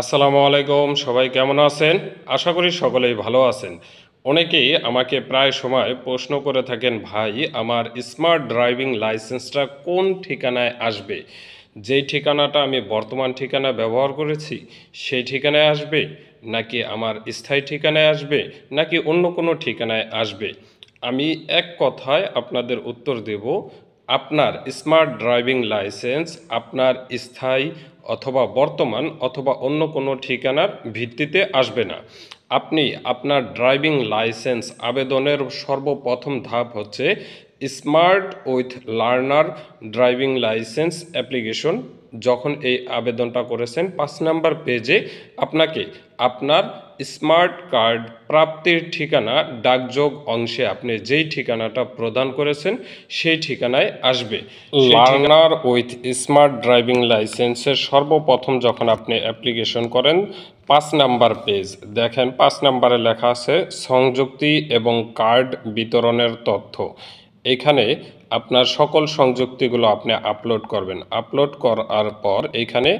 আসসালামু আলাইকুম সবাই কেমন আছেন আশা করি সকলেই ভালো আছেন অনেকেই আমাকে প্রায় সময় প্রশ্ন করে থাকেন ভাই আমার স্মার্ট ড্রাইভিং লাইসেন্সটা কোন ঠিকানায় আসবে যেই ঠিকানাটা আমি বর্তমান ঠিকানা ব্যবহার করেছি সেই ঠিকানায় আসবে নাকি আমার স্থায়ী ঠিকানায় আসবে নাকি অন্য কোনো ঠিকানায় আসবে আমি এক কথায় আপনাদের উত্তর দেব আপনার স্মার্ট ড্রাইভিং লাইসেন্স আপনার স্থায়ী অথবা বর্তমান অথবা অন্য কোনো ঠিকানার ভিত্তিতে আসবে না আপনি আপনার ড্রাইভিং লাইসেন্স আবেদনের সর্বপ্রথম ধাপ হচ্ছে smart with learner driving licence application যখন এই আবেদনটা করেছেন পাঁচ নাম্বার পেজে আপনাকে আপনার স্মার্ট কার্ড প্রাপ্তির ঠিকানা ডাকযোগ অংশে আপনি যেই ঠিকানাটা প্রদান করেছেন সেই ঠিকানায় আসবে লার্নার উইথ স্মার্ট ড্রাইভিং লাইসেন্সের সর্বপ্রথম যখন আপনি অ্যাপ্লিকেশন করেন পাঁচ নাম্বার পেজ দেখেন পাঁচ নাম্বারে লেখা আছে সংযুক্তি এবং কার্ড বিতরণের তথ্য এখানে আপনার সকল সংযুক্তিগুলো আপনি আপলোড করবেন আপলোড করার পর এখানে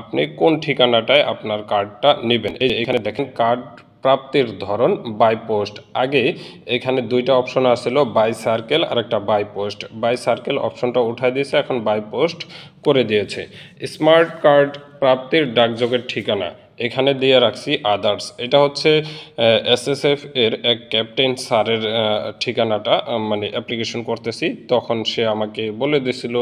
আপনি কোন ঠিকানাটায় আপনার কার্ডটা নেবেন এই এখানে দেখেন কার্ড প্রাপ্তির ধরন বাই পোস্ট আগে এখানে দুইটা অপশন আসছিল বাই সার্কেল আর একটা বাই পোস্ট বাই সার্কেল অপশনটা উঠাই দিয়েছে এখন বাই পোস্ট করে দিয়েছে স্মার্ট কার্ড প্রাপ্তির ডাকযোগের ঠিকানা এখানে দিয়ে রাখছি আদার্স এটা হচ্ছে এসএসএফ এর এক ক্যাপ্টেন স্যারের ঠিকানাটা মানে অ্যাপ্লিকেশন করতেছি তখন সে আমাকে বলে দিছিল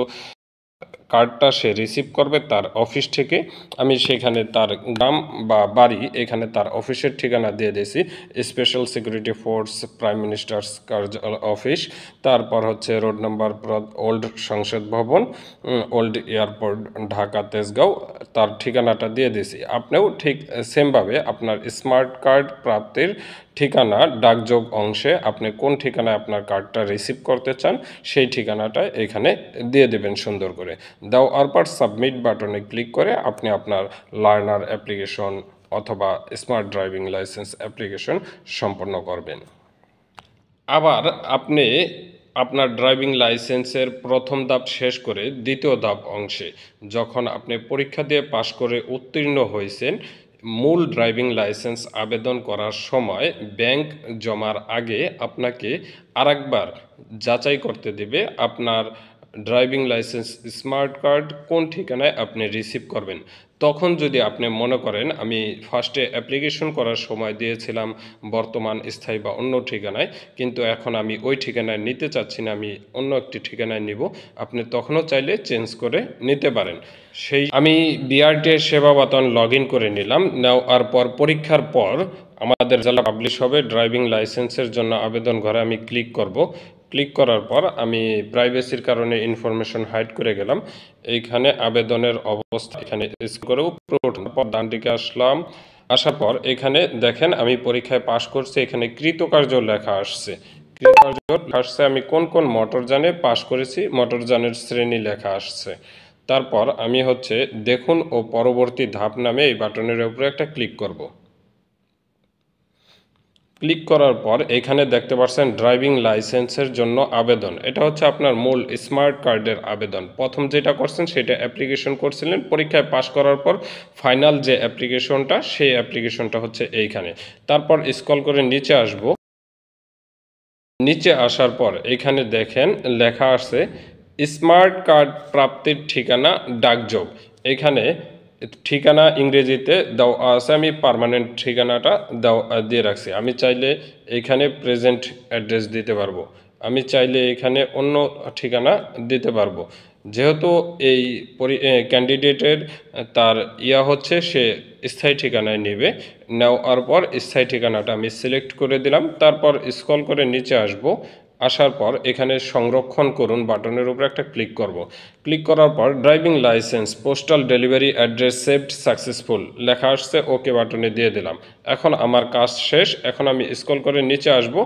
কার্ডটা সে রিসিভ করবে তার অফিস থেকে আমি সেখানে তার গ্রাম বা বাড়ি এখানে তার অফিসের ঠিকানা দিয়ে দিয়েছি special security force prime minister's কার্যালয় অফিস তারপর হচ্ছে রোড নাম্বার ওল্ড সংসদ ভবন ওল্ড এয়ারপোর্ট ঢাকা তেজগাঁও তার ঠিকানাটা দিয়ে দিয়েছি আপনিও ঠিক সেমভাবে আপনার স্মার্ট কার্ড প্রাপ্তির ঠিকানা ডাকযোগ অংশে আপনি কোন ঠিকানায় আপনার কার্ডটা রিসিভ করতে চান সেই ঠিকানাটা এখানে দিয়ে দেবেন সুন্দর করে আর অরপার সাবমিট বাটনে ক্লিক করে আপনি আপনার লার্নার অ্যাপ্লিকেশন অথবা স্মার্ট ড্রাইভিং লাইসেন্স অ্যাপ্লিকেশন সম্পন্ন করবেন আবার আপনি আপনার ড্রাইভিং লাইসেন্সের প্রথম ধাপ শেষ করে দ্বিতীয় ধাপ অংশে যখন আপনি পরীক্ষা দিয়ে পাশ করে উত্তীর্ণ হয়েছেন মূল ড্রাইভিং লাইসেন্স আবেদন করার সময় ব্যাংক জমার আগে আপনাকে আরেকবার যাচাই করতে দেবে আপনার ড্রাইভিং লাইসেন্স স্মার্ট কার্ড কোন ঠিকানায় আপনি রিসিভ করবেন তখন যদি আপনি মনে করেন আমি ফার্স্টে অ্যাপ্লিকেশন করার সময় দিয়েছিলাম বর্তমান স্থায়ী বা অন্য ঠিকানায় কিন্তু এখন আমি ওই ঠিকানায় নিতে চাচ্ছি না আমি অন্য একটি ঠিকানায় নিব আপনি তখনও চাইলে চেঞ্জ করে নিতে পারেন সেই আমি বিআরটি সেবা বাতন লগ করে নিলাম নেওয়ার পর পরীক্ষার পর আমাদের জেলা পাবলিশ হবে ড্রাইভিং লাইসেন্সের জন্য আবেদন ঘরে আমি ক্লিক করব ক্লিক করার পর আমি প্রাইভেসির কারণে ইনফরমেশন হাইড করে গেলাম এইখানে আবেদনের অবস্থা এখানে করে পর ডান দিকে আসলাম আসার পর এখানে দেখেন আমি পরীক্ষায় পাশ করছি এখানে কৃতকার্য লেখা আসছে কৃতকার্য আসছে আমি কোন কোন মোটরযানে পাশ করেছি মোটরযানের শ্রেণী লেখা আসছে তারপর আমি হচ্ছে দেখুন ও পরবর্তী ধাপ নামে এই বাটনের উপরে একটা ক্লিক করব। ক্লিক করার পর এখানে দেখতে পাচ্ছেন ড্রাইভিং লাইসেন্সের জন্য আবেদন এটা হচ্ছে আপনার মূল স্মার্ট কার্ডের আবেদন প্রথম যেটা করছেন সেটা অ্যাপ্লিকেশন করছিলেন পরীক্ষায় পাশ করার পর ফাইনাল যে অ্যাপ্লিকেশনটা সেই অ্যাপ্লিকেশনটা হচ্ছে এইখানে তারপর স্কল করে নিচে আসব নিচে আসার পর এখানে দেখেন লেখা আছে স্মার্ট কার্ড প্রাপ্তির ঠিকানা ডাকযোগ এখানে ঠিকানা ইংরেজিতে দাও আছে আমি পারমানেন্ট ঠিকানাটা দাও দিয়ে রাখছি আমি চাইলে এখানে প্রেজেন্ট অ্যাড্রেস দিতে পারবো আমি চাইলে এখানে অন্য ঠিকানা দিতে পারবো যেহেতু এই ক্যান্ডিডেটের তার ইয়া হচ্ছে সে স্থায়ী ঠিকানায় নেবে নেওয়ার পর স্থায়ী ঠিকানাটা আমি সিলেক্ট করে দিলাম তারপর স্কল করে নিচে আসব আসার পর এখানে সংরক্ষণ করুন বাটনের উপর একটা ক্লিক করব। ক্লিক করার পর driving licence postal delivery address saved successful লেখা আসছে ওকে বাটনে দিয়ে দিলাম এখন আমার কাজ শেষ এখন আমি স্কল করে নিচে আসব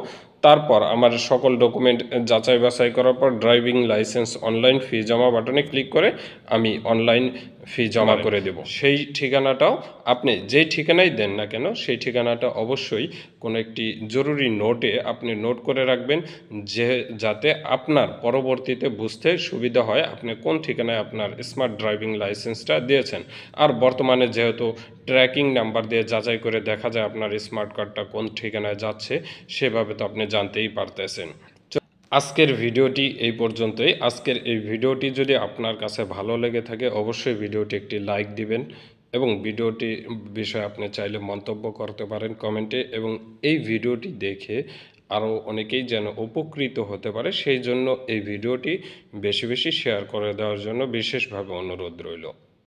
তারপর আমার সকল ডকুমেন্ট যাচাই বাছাই করার পর ড্রাইভিং লাইসেন্স অনলাইন ফি জমা বাটনে ক্লিক করে আমি অনলাইন ফি জমা মানে করে দেব সেই ঠিকানাটাও আপনি যেই ঠিকানাই দেন না কেন সেই ঠিকানাটা অবশ্যই কোনো একটি জরুরি নোটে আপনি নোট করে রাখবেন যে যাতে আপনার পরবর্তীতে বুঝতে সুবিধা হয় আপনি কোন ঠিকানায় আপনার স্মার্ট ড্রাইভিং লাইসেন্সটা দিয়েছেন আর বর্তমানে যেহেতু ট্র্যাকিং নাম্বার দিয়ে যাচাই করে দেখা যায় আপনার স্মার্ট কার্ডটা কোন ঠিকানায় যাচ্ছে সেভাবে তো আপনি জানতেই পারতেছেন আজকের ভিডিওটি এই পর্যন্তই আজকের এই ভিডিওটি যদি আপনার কাছে ভালো লেগে থাকে অবশ্যই ভিডিওটি একটি লাইক দিবেন এবং ভিডিওটি বিষয়ে আপনি চাইলে মন্তব্য করতে পারেন কমেন্টে এবং এই ভিডিওটি দেখে আরও অনেকেই যেন উপকৃত হতে পারে সেই জন্য এই ভিডিওটি বেশি বেশি শেয়ার করে দেওয়ার জন্য বিশেষভাবে অনুরোধ রইল